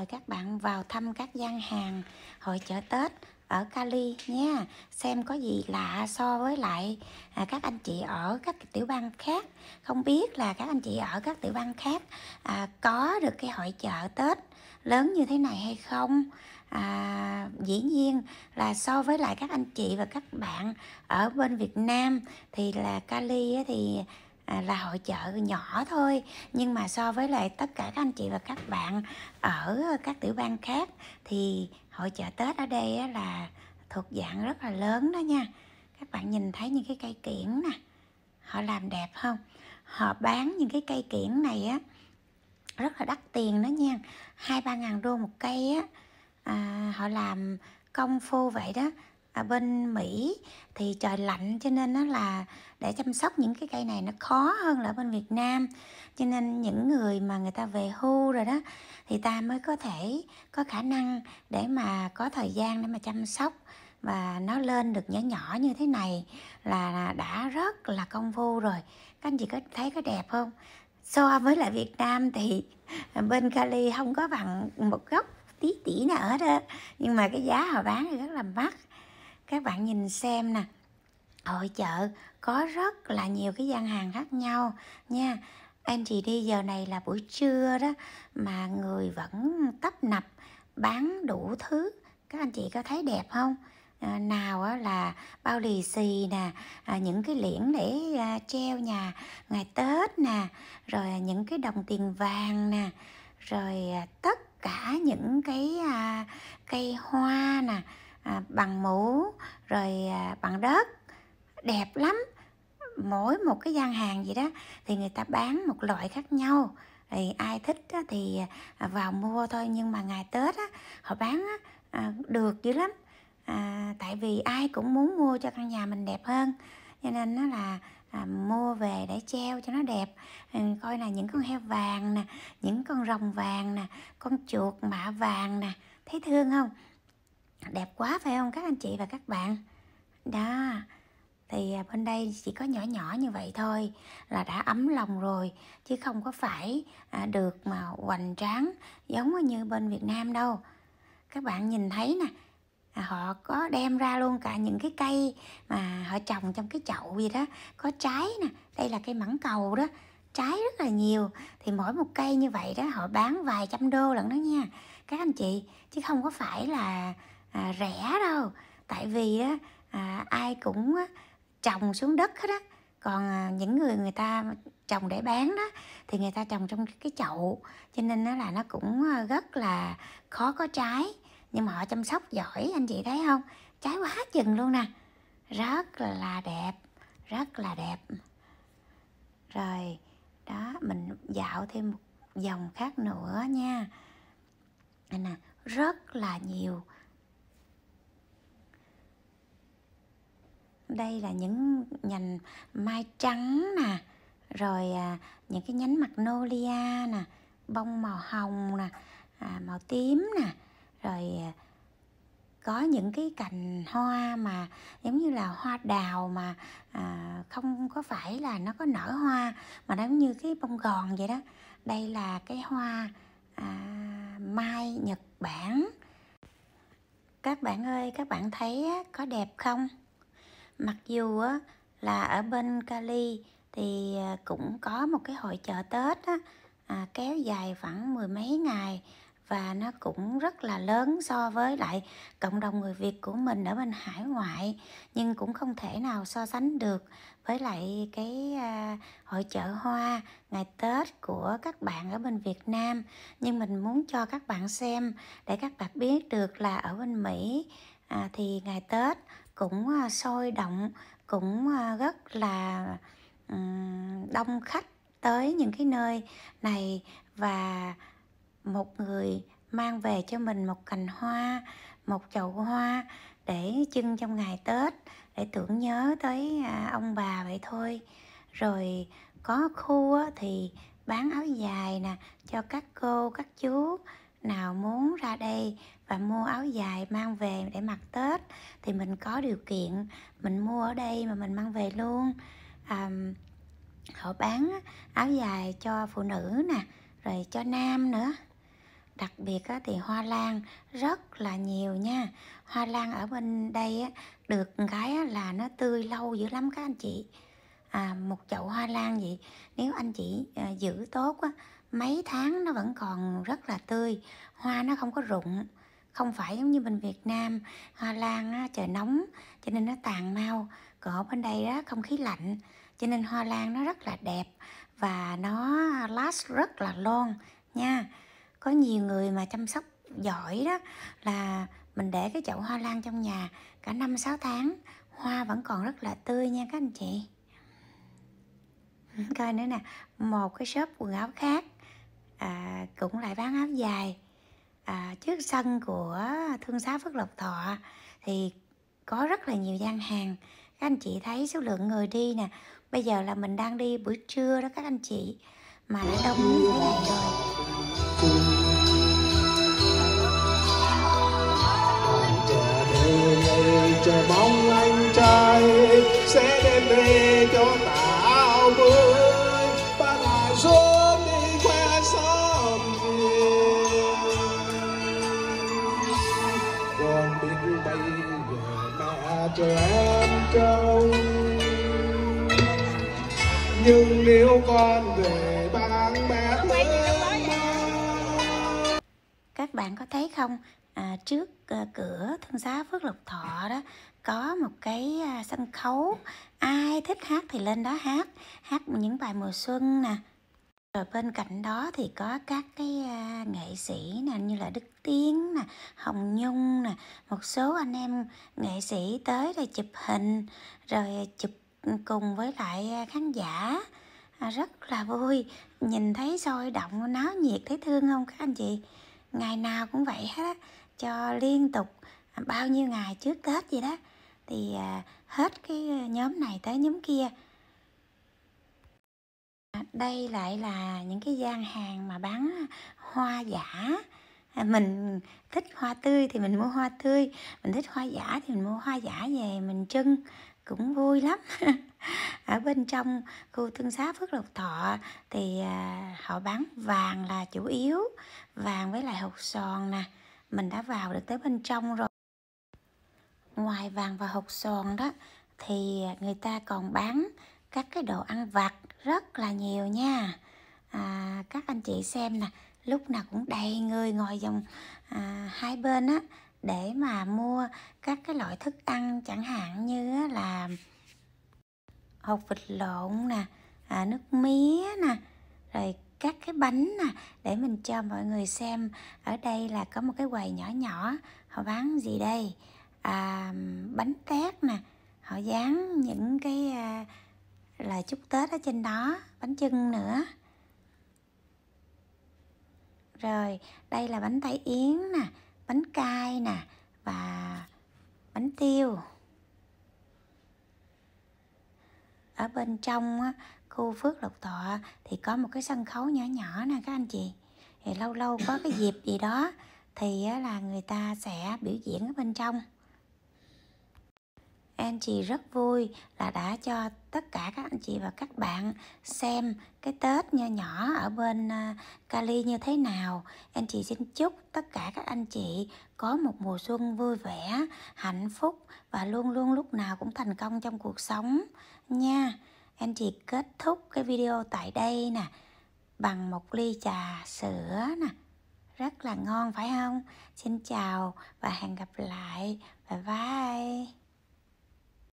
mời các bạn vào thăm các gian hàng hội chợ Tết ở Cali nha xem có gì lạ so với lại à, các anh chị ở các tiểu bang khác không biết là các anh chị ở các tiểu bang khác à, có được cái hội chợ Tết lớn như thế này hay không à, dĩ nhiên là so với lại các anh chị và các bạn ở bên Việt Nam thì là Cali thì À, là hội chợ nhỏ thôi nhưng mà so với lại tất cả các anh chị và các bạn ở các tiểu bang khác thì hội chợ Tết ở đây là thuộc dạng rất là lớn đó nha các bạn nhìn thấy những cái cây kiển nè họ làm đẹp không họ bán những cái cây kiển này á rất là đắt tiền đó nha hai ba ngàn đô một cây á à, họ làm công phu vậy đó ở à, bên Mỹ thì trời lạnh cho nên nó là để chăm sóc những cái cây này nó khó hơn là ở bên Việt Nam cho nên những người mà người ta về hưu rồi đó thì ta mới có thể có khả năng để mà có thời gian để mà chăm sóc và nó lên được nhỏ nhỏ như thế này là đã rất là công phu rồi các anh chị có thấy có đẹp không so với lại Việt Nam thì bên Cali không có bằng một gốc tí tỉ nào hết á nhưng mà cái giá họ bán thì rất là mắc các bạn nhìn xem nè hội chợ có rất là nhiều cái gian hàng khác nhau nha em chị đi giờ này là buổi trưa đó mà người vẫn tấp nập bán đủ thứ các anh chị có thấy đẹp không à, nào là bao lì xì nè à, những cái liễn để à, treo nhà ngày tết nè rồi những cái đồng tiền vàng nè rồi à, tất cả những cái à, cây hoa nè À, bằng mũ rồi à, bằng đất đẹp lắm mỗi một cái gian hàng gì đó thì người ta bán một loại khác nhau thì ai thích thì à, vào mua thôi nhưng mà ngày tết họ bán được dữ lắm tại vì ai cũng muốn mua cho căn nhà mình đẹp hơn cho nên nó là à, mua về để treo cho nó đẹp ừ, coi là những con heo vàng nè những con rồng vàng nè con chuột mạ vàng nè thấy thương không đẹp quá phải không các anh chị và các bạn đó thì à, bên đây chỉ có nhỏ nhỏ như vậy thôi là đã ấm lòng rồi chứ không có phải à, được mà hoành tráng giống như bên Việt Nam đâu các bạn nhìn thấy nè à, họ có đem ra luôn cả những cái cây mà họ trồng trong cái chậu gì đó có trái nè đây là cây mãng cầu đó trái rất là nhiều thì mỗi một cây như vậy đó họ bán vài trăm đô lận đó nha các anh chị chứ không có phải là à, rẻ đâu tại vì á, à, ai cũng á, trồng xuống đất hết á còn à, những người người ta trồng để bán đó thì người ta trồng trong cái chậu cho nên nó là nó cũng à, rất là khó có trái nhưng mà họ chăm sóc giỏi anh chị thấy không trái quá chừng luôn nè rất là đẹp rất là đẹp rồi đó mình dạo thêm một dòng khác nữa nha nè rất là nhiều đây là những nhành mai trắng nè rồi à, những cái nhánh magnolia nè bông màu hồng nè à, màu tím nè rồi à, có những cái cành hoa mà giống như là hoa đào mà à, không có phải là nó có nở hoa mà giống như cái bông gòn vậy đó đây là cái hoa à, mai nhật bản các bạn ơi các bạn thấy có đẹp không mặc dù á, là ở bên Cali thì à, cũng có một cái hội chợ Tết á, à, kéo dài khoảng mười mấy ngày và nó cũng rất là lớn so với lại cộng đồng người Việt của mình ở bên hải ngoại nhưng cũng không thể nào so sánh được với lại cái à, hội chợ hoa ngày Tết của các bạn ở bên Việt Nam nhưng mình muốn cho các bạn xem để các bạn biết được là ở bên Mỹ à, thì ngày Tết cũng à, sôi động cũng à, rất là đông khách tới những cái nơi này và một người mang về cho mình một cành hoa một chậu hoa để trưng trong ngày tết để tưởng nhớ tới à, ông bà vậy thôi rồi có khu thì bán áo dài nè cho các cô các chú nào muốn ra đây và mua áo dài mang về để mặc Tết thì mình có điều kiện mình mua ở đây mà mình mang về luôn à, họ bán áo dài cho phụ nữ nè rồi cho nam nữa đặc biệt thì hoa lan rất là nhiều nha hoa lan ở bên đây được cái là nó tươi lâu dữ lắm các anh chị à, một chậu hoa lan vậy nếu anh chị ờ, giữ tốt á, mấy tháng nó vẫn còn rất là tươi hoa nó không có rụng không phải giống như bên Việt Nam hoa lan á, trời nóng cho nên nó tàn mau còn bên đây đó không khí lạnh cho nên hoa lan nó rất là đẹp và nó last rất là lon nha có nhiều người mà chăm sóc giỏi đó là mình để cái chậu hoa lan trong nhà cả năm sáu tháng hoa vẫn còn rất là tươi nha các anh chị coi nữa nè một cái shop quần áo khác à, cũng lại bán áo dài à, trước sân của thương xá Phước Lộc Thọ thì có rất là nhiều gian hàng các anh chị thấy số lượng người đi nè bây giờ là mình đang đi buổi trưa đó các anh chị mà đã đông như thế này rồi cho bóng anh trai sẽ đem về cho ta nhưng nếu con về bán mẹ các bạn có thấy không à, trước à, cửa thương xá phước lộc thọ đó có một cái à, sân khấu ai thích hát thì lên đó hát hát những bài mùa xuân nè rồi bên cạnh đó thì có các cái à, nghệ sĩ nè như là đức tiến nè hồng nhung nè một số anh em nghệ sĩ tới đây chụp hình rồi chụp Ừ, cùng với lại à, khán giả à, rất là vui nhìn thấy sôi động náo nhiệt thấy thương không các anh chị ngày nào cũng vậy hết á cho liên tục à, bao nhiêu ngày trước tết gì đó thì hết cái nhóm này tới nhóm kia đây lại là những cái gian hàng mà bán hoa giả mình thích hoa tươi thì mình mua hoa tươi mình thích hoa giả thì mình mua hoa giả về mình trưng cũng vui lắm ở bên trong khu thương xá phước lộc thọ thì à, họ bán vàng là chủ yếu vàng với lại hột sòn nè mình đã vào được tới bên trong rồi ngoài vàng và hột sòn đó thì người ta còn bán các cái đồ ăn vặt rất là nhiều nha à, các anh chị xem nè lúc nào cũng đầy người ngồi dòng à, hai bên á để mà mua các cái loại thức ăn chẳng hạn như là hột vịt lộn nè à, nước mía nè rồi các cái bánh nè để mình cho mọi người xem ở đây là có một cái quầy nhỏ nhỏ họ bán gì đây à, bánh tét nè họ dán những cái à, là chúc tết ở trên đó bánh chưng nữa rồi đây là bánh tay yến nè bánh cay nè và bánh tiêu ở bên trong á, khu Phước Lộc Thọ thì có một cái sân khấu nhỏ nhỏ nè các anh chị thì lâu lâu có cái dịp gì đó thì á, là người ta sẽ biểu diễn ở bên trong An chị rất vui là đã cho tất cả các anh chị và các bạn xem cái Tết nho nhỏ ở bên à, Cali như thế nào. anh chị xin chúc tất cả các anh chị có một mùa xuân vui vẻ, hạnh phúc và luôn luôn lúc nào cũng thành công trong cuộc sống nha. anh chị kết thúc cái video tại đây nè bằng một ly trà sữa nè rất là ngon phải không xin chào và hẹn gặp lại bye bye